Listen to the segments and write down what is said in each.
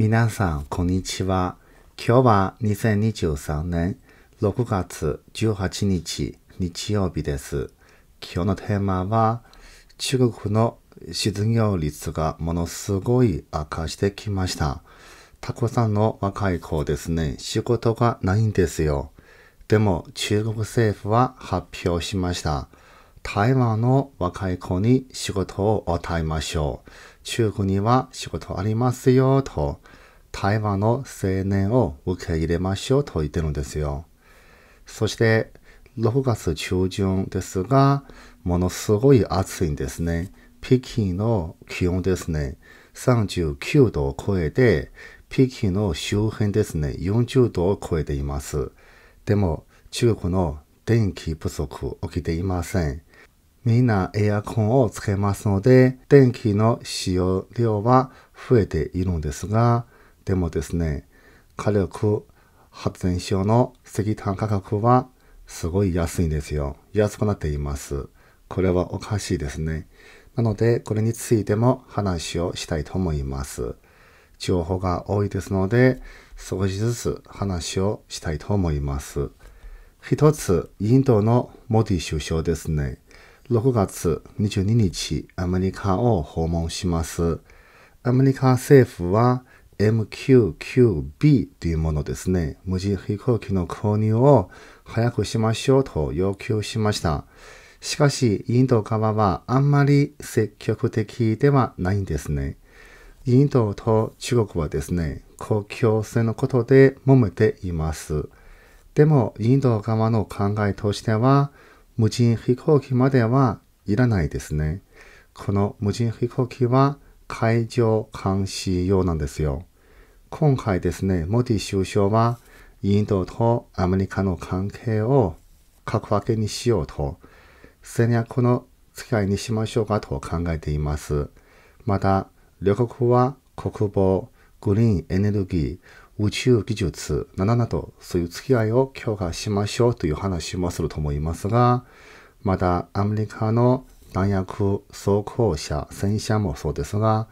皆さん、こんにちは。今日は2023年6月18日日曜日です。今日のテーマは中国の失業率がものすごい悪化してきました。たくさんの若い子ですね、仕事がないんですよ。でも中国政府は発表しました。台湾の若い子に仕事を与えましょう。中国には仕事ありますよと、台湾の青年を受け入れましょうと言ってるんですよ。そして、6月中旬ですが、ものすごい暑いんですね。北京の気温ですね。39度を超えて、北京の周辺ですね、40度を超えています。でも、中国の電気不足起きていません。みんなエアコンをつけますので、電気の使用量は増えているんですが、でもですね、火力発電所の石炭価格はすごい安いんですよ。安くなっています。これはおかしいですね。なので、これについても話をしたいと思います。情報が多いですので、少しずつ話をしたいと思います。一つ、インドのモディ首相ですね。6月22日、アメリカを訪問します。アメリカ政府は MQQB というものですね、無人飛行機の購入を早くしましょうと要求しました。しかし、インド側はあんまり積極的ではないんですね。インドと中国はですね、公共性のことで揉めています。でも、インド側の考えとしては、無人飛行機まではいらないですね。この無人飛行機は海上監視用なんですよ。今回ですね、モディ首相はインドとアメリカの関係を格分けにしようと、戦略の付き合いにしましょうかと考えています。また、旅国は国防、グリーンエネルギー、宇宙技術7どなどそういう付き合いを強化しましょうという話もすると思いますが、またアメリカの弾薬、装甲車、戦車もそうですが、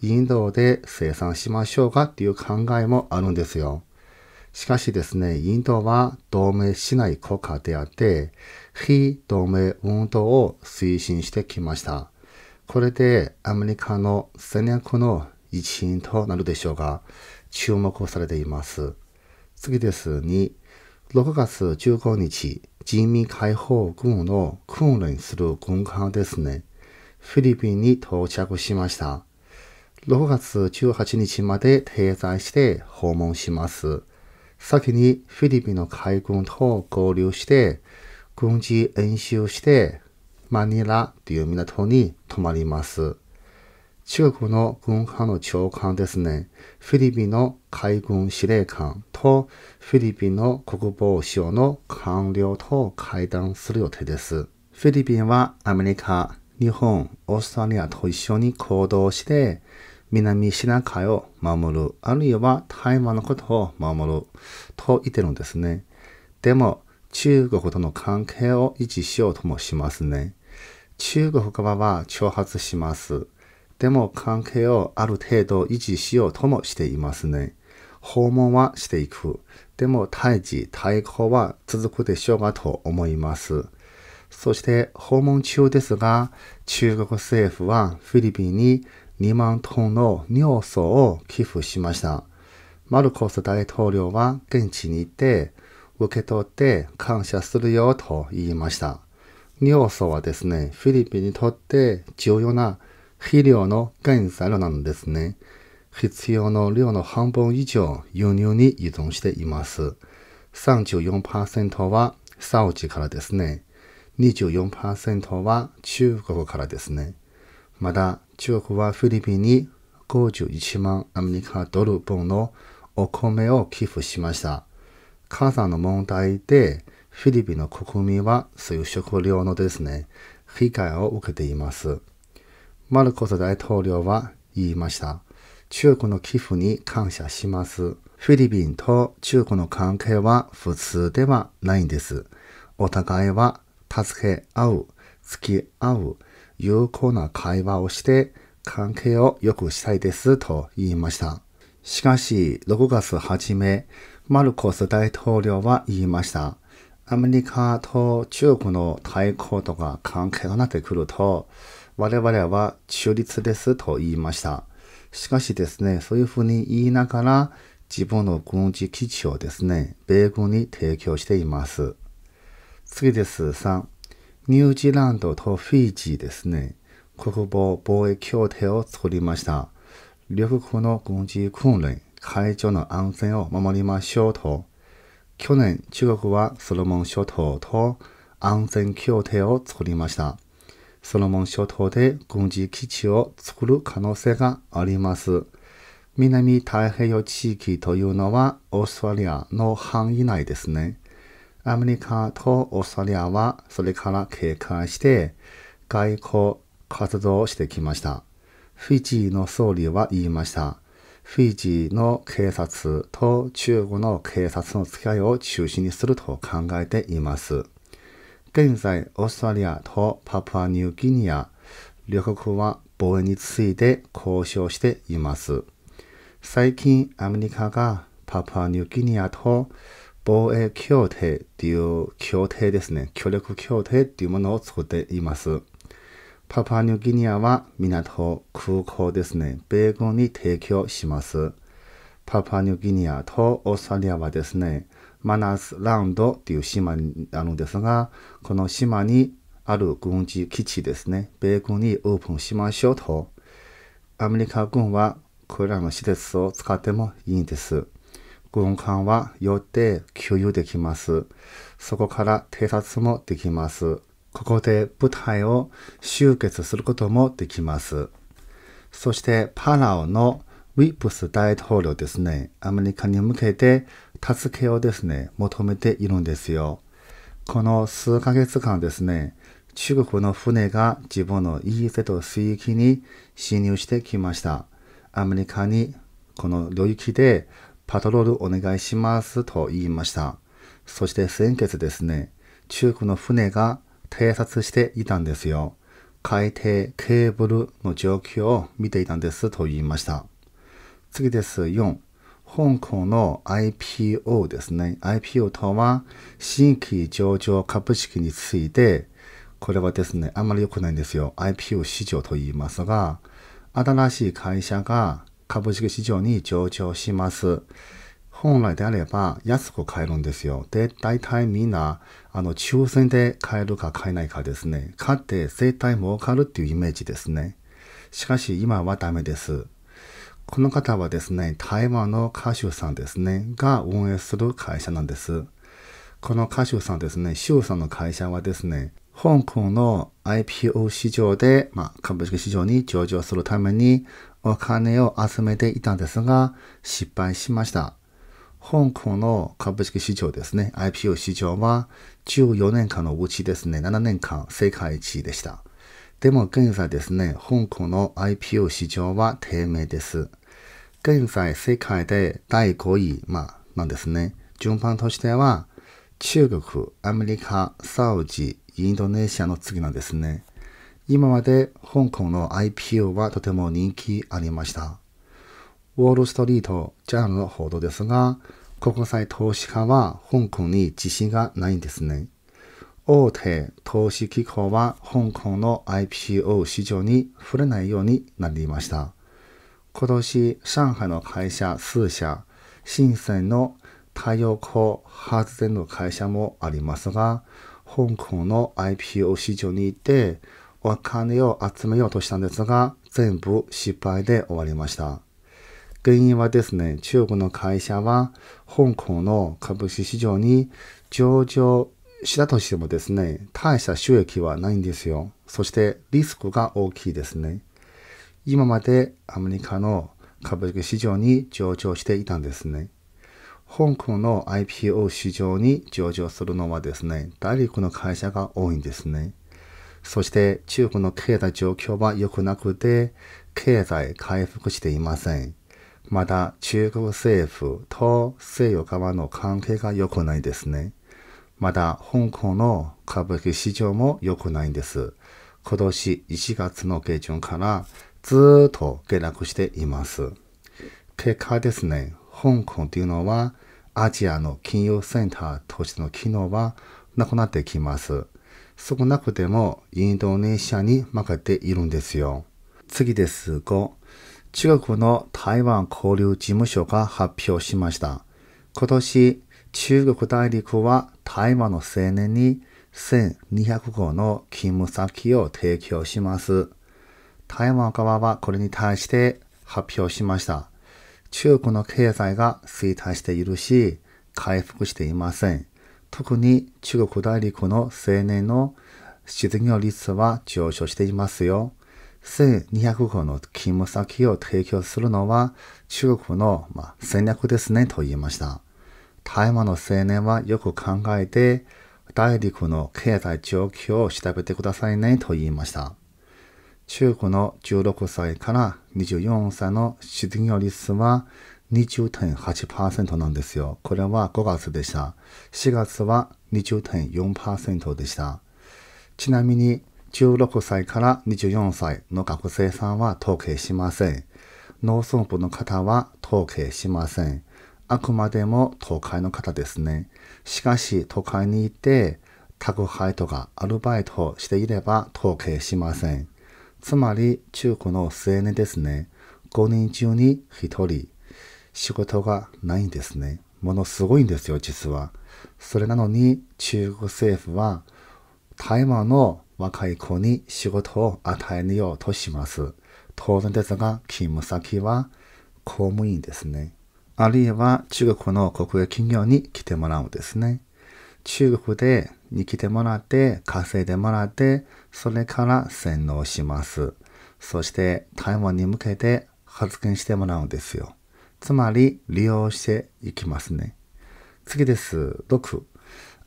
インドで生産しましょうかっていう考えもあるんですよ。しかしですね、インドは同盟しない国家であって、非同盟運動を推進してきました。これでアメリカの戦略の一員となるでしょうが、注目をされています。次ですに、6月15日、人民解放軍の訓練する軍艦ですね。フィリピンに到着しました。6月18日まで停滞して訪問します。先にフィリピンの海軍と合流して、軍事演習して、マニラという港に泊まります。中国の軍艦の長官ですね。フィリピンの海軍司令官とフィリピンの国防省の官僚と会談する予定です。フィリピンはアメリカ、日本、オーストラリアと一緒に行動して、南シナ海を守る、あるいは台湾のことを守ると言ってるんですね。でも、中国との関係を維持しようともしますね。中国側は挑発します。でも関係をある程度維持しようともしていますね。訪問はしていく。でも退治、対抗は続くでしょうがと思います。そして訪問中ですが、中国政府はフィリピンに2万トンの尿素を寄付しました。マルコス大統領は現地に行って、受け取って感謝するよと言いました。尿素はですね、フィリピンにとって重要な肥料の原材料なんですね。必要の量の半分以上輸入に依存しています。34%はサウジからですね。24%は中国からですね。また、中国はフィリピンに51万アメリカドル分のお米を寄付しました。火山の問題で、フィリピンの国民はそういう食料のですね、被害を受けています。マルコス大統領は言いました。中国の寄付に感謝します。フィリピンと中国の関係は普通ではないんです。お互いは助け合う、付き合う、有効な会話をして関係を良くしたいですと言いました。しかし、6月初め、マルコス大統領は言いました。アメリカと中国の対抗とか関係となってくると、我々は中立ですと言いました。しかしですね、そういうふうに言いながら、自分の軍事基地をですね、米軍に提供しています。次です。3、ニュージーランドとフィジーですね、国防防衛協定を作りました。両国の軍事訓練、海上の安全を守りましょうと。去年、中国はソロモン諸島と安全協定を作りました。ソロモン諸島で軍事基地を作る可能性があります。南太平洋地域というのはオーストラリアの範囲内ですね。アメリカとオーストラリアはそれから警戒して外交活動をしてきました。フィジーの総理は言いました。フィジーの警察と中国の警察の付き合いを中心にすると考えています。現在、オーストラリアとパプアニューギニア、両国は防衛について交渉しています。最近、アメリカがパプアニューギニアと防衛協定という協定ですね、協力協定というものを作っています。パプアニューギニアは港、空港ですね、米軍に提供します。パプアニューギニアとオーストラリアはですね、マナースラウンドっていう島になるんですが、この島にある軍事基地ですね、米軍にオープンしましょうと、アメリカ軍はこれらの施設を使ってもいいんです。軍艦は寄って給油できます。そこから偵察もできます。ここで部隊を集結することもできます。そしてパラオのウィプス大統領ですね、アメリカに向けて助けをですね、求めているんですよ。この数ヶ月間ですね、中国の船が自分の EZ 水域に侵入してきました。アメリカにこの領域でパトロールお願いしますと言いました。そして先月ですね、中国の船が偵察していたんですよ。海底ケーブルの状況を見ていたんですと言いました。次です。4。香港の IPO ですね。IPO とは新規上場株式について、これはですね、あんまり良くないんですよ。IPO 市場と言いますが、新しい会社が株式市場に上場します。本来であれば安く買えるんですよ。で、大体みんな、あの、抽選で買えるか買えないかですね。買って絶対儲かるっていうイメージですね。しかし今はダメです。この方はですね、台湾の歌手さんですね、が運営する会社なんです。この歌手さんですね、周さんの会社はですね、香港の IPO 市場で、まあ、株式市場に上場するためにお金を集めていたんですが、失敗しました。香港の株式市場ですね、IPO 市場は14年間のうちですね、7年間世界一でした。でも現在ですね、香港の IPO 市場は低迷です。現在世界で第5位、まあ、なんですね。順番としては、中国、アメリカ、サウジ、インドネシアの次なんですね。今まで香港の IPO はとても人気ありました。ウォールストリートジャーナルの報道ですが、国際投資家は香港に自信がないんですね。大手投資機構は香港の IPO 市場に触れないようになりました。今年、上海の会社数社、深センの太陽光発電の会社もありますが、香港の IPO 市場に行って、お金を集めようとしたんですが、全部失敗で終わりました。原因はですね、中国の会社は香港の株式市場に上場したとしてもですね、大した収益はないんですよ。そしてリスクが大きいですね。今までアメリカの株式市場に上場していたんですね。香港の IPO 市場に上場するのはですね、大陸の会社が多いんですね。そして中国の経済状況は良くなくて、経済回復していません。まだ中国政府と西洋側の関係が良くないですね。まだ香港の株式市場も良くないんです。今年1月の下旬からずっと下落しています。結果ですね、香港というのはアジアの金融センターとしての機能はなくなってきます。少なくてもインドネシアに負けているんですよ。次です。5、中国の台湾交流事務所が発表しました。今年、中国大陸は台湾の青年に1200号の勤務先を提供します。台湾側はこれに対して発表しました。中国の経済が衰退しているし、回復していません。特に中国大陸の青年の失業率は上昇していますよ。1200個の勤務先を提供するのは中国の、ま戦略ですねと言いました。台湾の青年はよく考えて大陸の経済状況を調べてくださいねと言いました。中国の16歳から24歳の失業率は20.8%なんですよ。これは5月でした。4月は20.4%でした。ちなみに、16歳から24歳の学生さんは統計しません。農村部の方は統計しません。あくまでも都会の方ですね。しかし、都会にいて、宅配とかアルバイトをしていれば統計しません。つまり中国の青年ですね。5人中に1人。仕事がないんですね。ものすごいんですよ、実は。それなのに中国政府は台湾の若い子に仕事を与えようとします。当然ですが、勤務先は公務員ですね。あるいは中国の国営企業に来てもらうんですね。中国でに来てもらって、稼いでもらって、それから洗脳します。そして台湾に向けて発言してもらうんですよ。つまり利用していきますね。次です。6。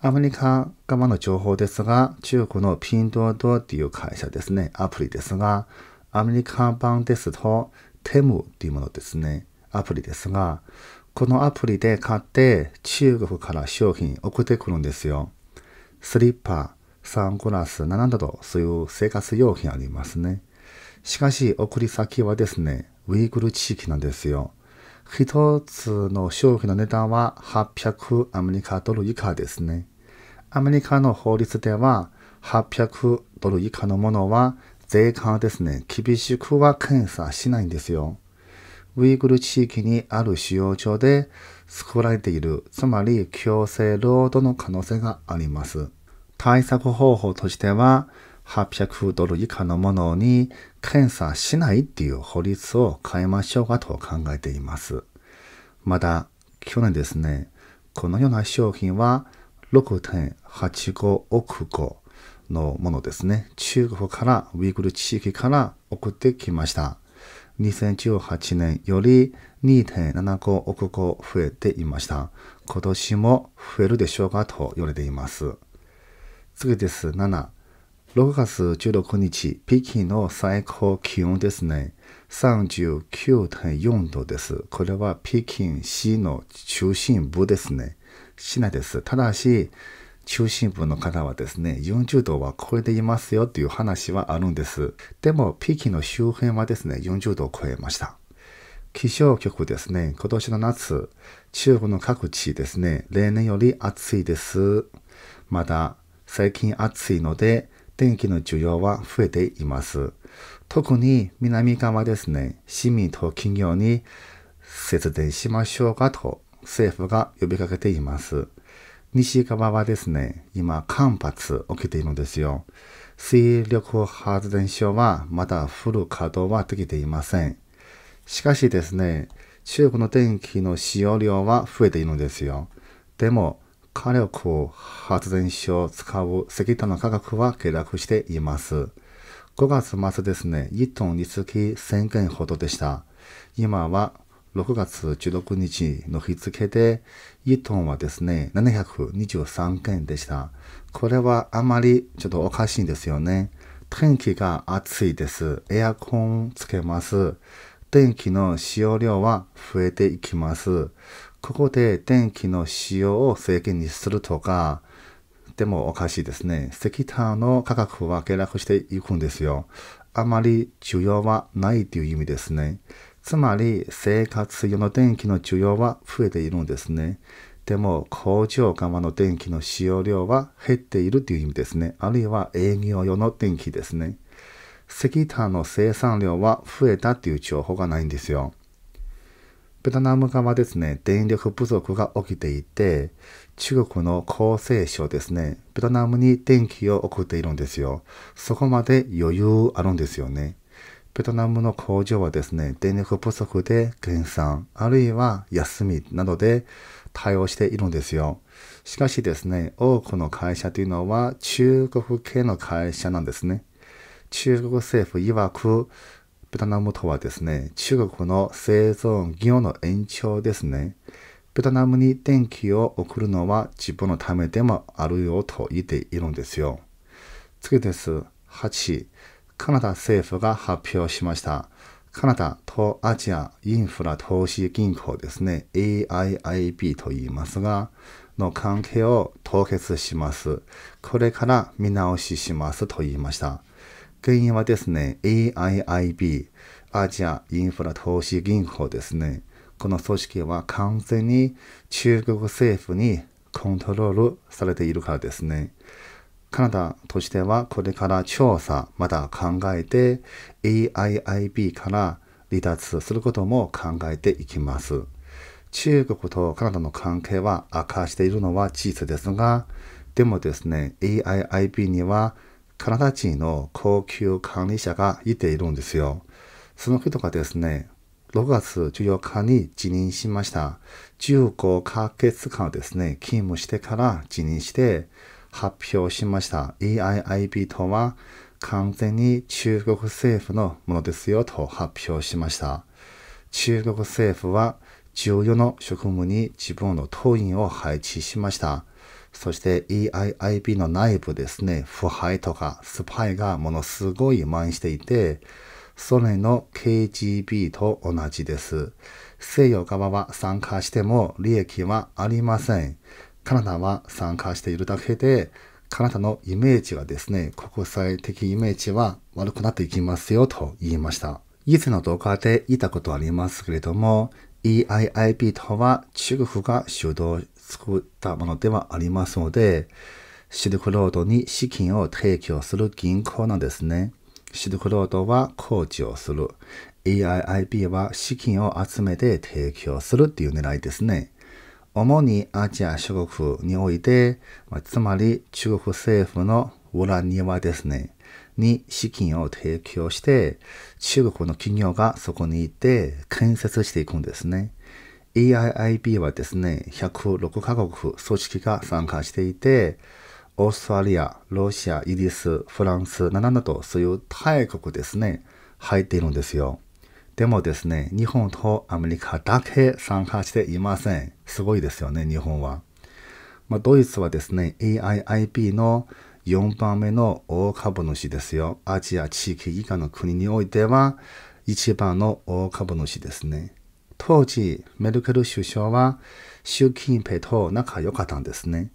アメリカ側の情報ですが、中国のピンドードっていう会社ですね、アプリですが、アメリカ版ですと、テムっていうものですね、アプリですが、このアプリで買って中国から商品送ってくるんですよ。スリッパ、サングラス、7などそういう生活用品ありますね。しかし、送り先はですね、ウイグル地域なんですよ。一つの商品の値段は800アメリカドル以下ですね。アメリカの法律では、800ドル以下のものは税関ですね、厳しくは検査しないんですよ。ウイグル地域にある使用上で作られている、つまり強制労働の可能性があります。対策方法としては、800ドル以下のものに検査しないっていう法律を変えましょうかと考えています。また、去年ですね、このような商品は6.85億個のものですね、中国からウイグル地域から送ってきました。2018年より2.75億個増えていました。今年も増えるでしょうかと言われています。次です。7。6月16日、北京の最高気温ですね。39.4度です。これは北京市の中心部ですね。市内です。ただし、中心部の方はですね、40度は超えていますよという話はあるんです。でも、ピーキの周辺はですね、40度を超えました。気象局ですね、今年の夏、中国の各地ですね、例年より暑いです。まだ、最近暑いので、電気の需要は増えています。特に南側ですね、市民と企業に節電しましょうかと政府が呼びかけています。西側はですね、今、干髪つ起きているんですよ。水力発電所はまだフル稼働はできていません。しかしですね、中国の電気の使用量は増えているんですよ。でも、火力発電所を使う石炭の価格は下落しています。5月末ですね、1トンにつき1000件ほどでした。今は6月16日の日付で、1トンはですね、723件でした。これはあまりちょっとおかしいんですよね。天気が暑いです。エアコンつけます。電気の使用量は増えていきます。ここで電気の使用を制限にするとか、でもおかしいですね。石炭の価格は下落していくんですよ。あまり需要はないという意味ですね。つまり生活用の電気の需要は増えているんですね。でも工場側の電気の使用量は減っているという意味ですね。あるいは営業用の電気ですね。石炭の生産量は増えたという情報がないんですよ。ベトナム側ですね、電力不足が起きていて、中国の厚生省ですね、ベトナムに電気を送っているんですよ。そこまで余裕あるんですよね。ベトナムの工場はですね、電力不足で減産、あるいは休みなどで対応しているんですよ。しかしですね、多くの会社というのは中国系の会社なんですね。中国政府曰く、ベトナムとはですね、中国の製造業の延長ですね。ベトナムに電気を送るのは自分のためでもあるよと言っているんですよ。次です。8、カナダ政府が発表しました。カナダ東アジアインフラ投資銀行ですね、AIIB と言いますが、の関係を凍結します。これから見直ししますと言いました。原因はですね、AIIB、アジアインフラ投資銀行ですね。この組織は完全に中国政府にコントロールされているからですね。カナダとしてはこれから調査、また考えて AIIB から離脱することも考えていきます。中国とカナダの関係は悪化しているのは事実ですが、でもですね、AIIB にはカナダ人の高級管理者がいているんですよ。その人がですね、6月14日に辞任しました。15ヶ月間ですね、勤務してから辞任して、発表しました。EIIB とは完全に中国政府のものですよと発表しました。中国政府は重要な職務に自分の党員を配置しました。そして EIIB の内部ですね、腐敗とかスパイがものすごい蔓延していて、ソ連の KGB と同じです。西洋側は参加しても利益はありません。カナダは参加しているだけで、カナダのイメージはですね、国際的イメージは悪くなっていきますよと言いました。以前の動画で言ったことありますけれども、EIIB とは中国が主導作ったものではありますので、シルクロードに資金を提供する銀行なんですね。シルクロードは工事をする。EIIB は資金を集めて提供するっていう狙いですね。主にアジア諸国において、まつまり中国政府の裏庭ですね、に資金を提供して、中国の企業がそこに行って建設していくんですね。EIIB はですね、106カ国組織が参加していて、オーストラリア、ロシア、イギリス、フランス、などとそういう大国ですね、入っているんですよ。でもですね、日本とアメリカだけ参加していません。すごいですよね、日本は。まあ、ドイツはですね、a i i p の4番目の大株主ですよ。アジア地域以下の国においては、一番の大株主ですね。当時、メルケル首相は習近平と仲良かったんですね。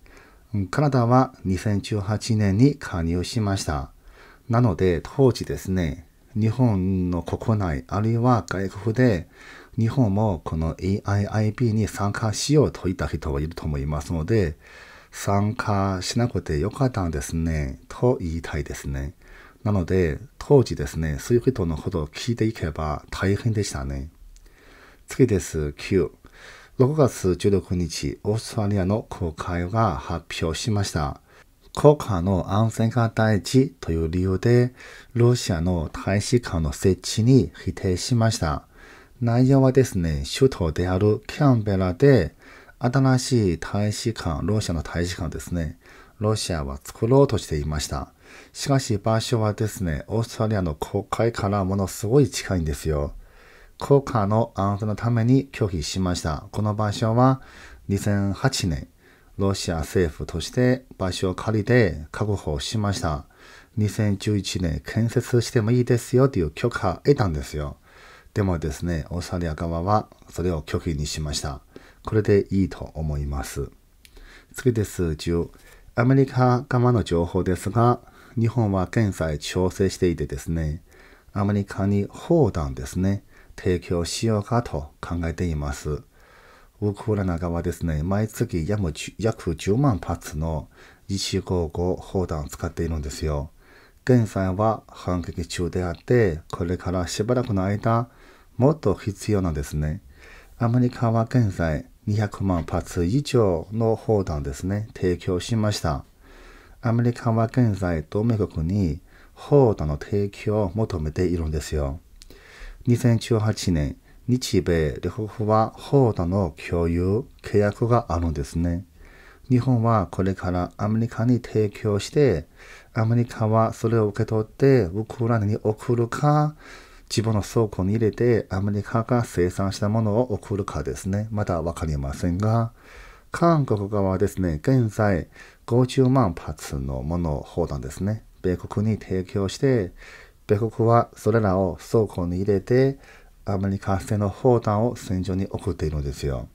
カナダは2018年に加入しました。なので、当時ですね、日本の国内あるいは外国で日本もこの AIIB に参加しようといった人はいると思いますので参加しなくてよかったんですねと言いたいですね。なので当時ですね、そういう人のことを聞いていけば大変でしたね。次です、9。6月16日、オーストラリアの公開が発表しました。国家の安全が大事という理由で、ロシアの大使館の設置に否定しました。内容はですね、首都であるキャンベラで、新しい大使館、ロシアの大使館ですね、ロシアは作ろうとしていました。しかし場所はですね、オーストラリアの国会からものすごい近いんですよ。国家の安全のために拒否しました。この場所は2008年ロシア政府として場所を借りて確保しました。2011年建設してもいいですよという許可を得たんですよ。でもですね、オーストラリア側はそれを拒否にしました。これでいいと思います。次です。10。アメリカ側の情報ですが、日本は現在調整していてですね、アメリカに砲弾ですね、提供しようかと考えています。ウクライナ側ですね、毎月約10万発の155砲弾を使っているんですよ。現在は反撃中であって、これからしばらくの間、もっと必要なんですね。アメリカは現在200万発以上の砲弾ですね、提供しました。アメリカは現在同盟国に砲弾の提供を求めているんですよ。2018年、日米両国は報道の共有契約があるんですね。日本はこれからアメリカに提供して、アメリカはそれを受け取ってウクライナに送るか、自分の倉庫に入れてアメリカが生産したものを送るかですね。まだわかりませんが、韓国側はですね、現在50万発のものを砲弾ですね、米国に提供して、米国はそれらを倉庫に入れてアメリカ製の砲弾を戦場に送っているのですよ。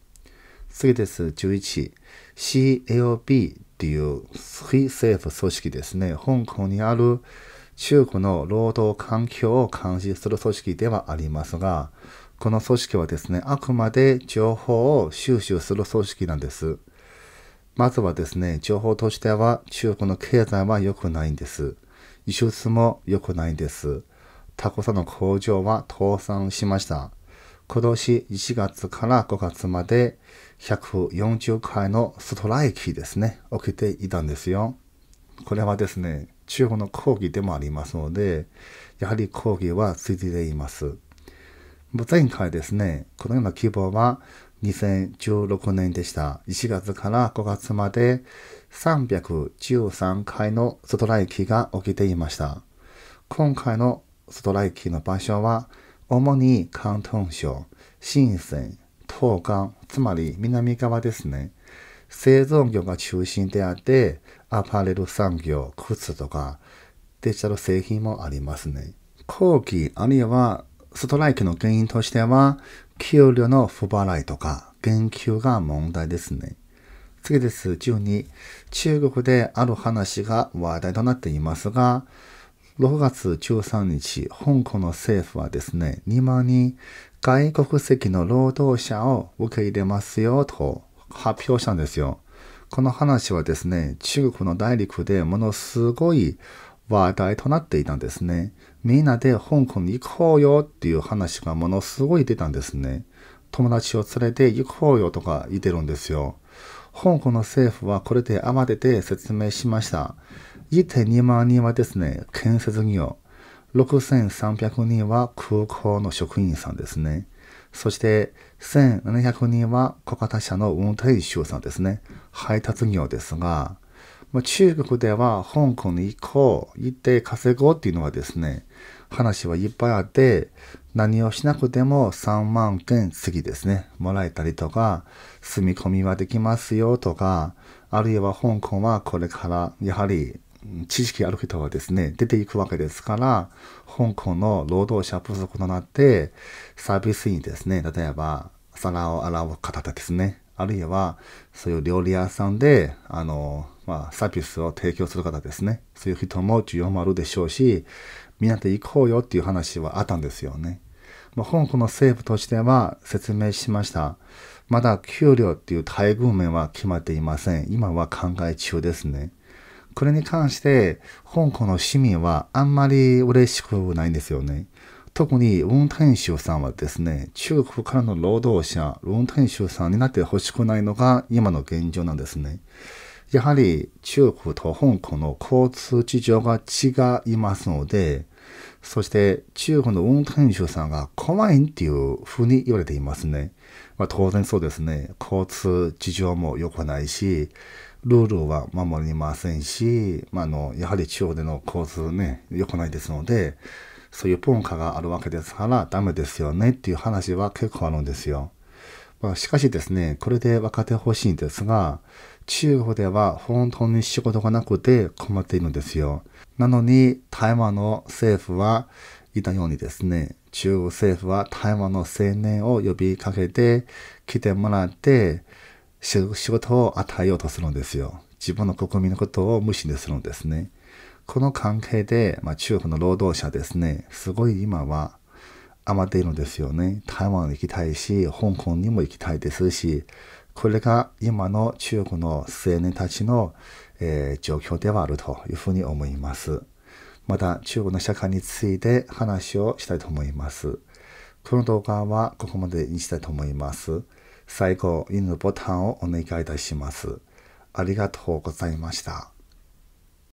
次です。11。CLB っていう非政府組織ですね。香港にある中国の労働環境を監視する組織ではありますが、この組織はですね、あくまで情報を収集する組織なんです。まずはですね、情報としては中国の経済は良くないんです。輸出も良くないんです。タコさんの工場は倒産しました。今年1月から5月まで140回のストライキですね、起きていたんですよ。これはですね、中国の抗議でもありますので、やはり抗議は続いています。前回ですね、このような規模は2016年でした。1月から5月まで313回のストライキが起きていました。今回のストライキの場所は、主に広東省、深圳、東岸、つまり南側ですね。製造業が中心であって、アパレル産業、靴とか、デジタル製品もありますね。後期あるいはストライキの原因としては、給料の不払いとか、減給が問題ですね。次です。12。中国である話が話題となっていますが、6月13日、香港の政府はですね、2万人外国籍の労働者を受け入れますよと発表したんですよ。この話はですね、中国の大陸でものすごい話題となっていたんですね。みんなで香港に行こうよっていう話がものすごい出たんですね。友達を連れて行こうよとか言ってるんですよ。香港の政府はこれで慌てて説明しました。1.2万人はですね、建設業。6300人は空港の職員さんですね。そして1700人は小型車の運転手さんですね。配達業ですが、まあ、中国では香港に行こう、行って稼ごうっていうのはですね、話はいっぱいあって、何をしなくても3万件次ですね、もらえたりとか、住み込みはできますよとか、あるいは香港はこれからやはり知識ある人はですね、出ていくわけですから、香港の労働者不足となって、サービスにですね、例えば、皿を洗う方ですね、あるいは、そういう料理屋さんで、あの、まあ、サービスを提供する方ですね、そういう人も需要もあるでしょうし、みんなで行こうよっていう話はあったんですよね。まあ、香港の政府としては説明しました。まだ給料っていう待遇面は決まっていません。今は考え中ですね。これに関して、香港の市民はあんまり嬉しくないんですよね。特に、ウォン・タンシュさんはですね、中国からの労働者、ウォン・タンシュさんになってほしくないのが今の現状なんですね。やはり中国と香港の交通事情が違いますので、そして中国の運転手さんが怖いっていうふうに言われていますね。まあ、当然そうですね。交通事情も良くないし、ルールは守りませんし、まあ、あの、やはり地方での交通ね、良くないですので、そういう文化があるわけですからダメですよねっていう話は結構あるんですよ。まあ、しかしですね、これで分かってほしいんですが、中国では本当に仕事がなくて困っているんですよ。なのに台湾の政府はいたようにですね、中国政府は台湾の青年を呼びかけて来てもらって、仕事を与えようとするんですよ。自分の国民のことを無視でするんですね。この関係で、まあ、中国の労働者ですね、すごい今は余っているんですよね。台湾に行きたいし、香港にも行きたいですし、これが今の中国の青年たちの、えー、状況ではあるというふうに思います。また中国の社会について話をしたいと思います。この動画はここまでにしたいと思います。最後、犬ボタンをお願いいたします。ありがとうございました。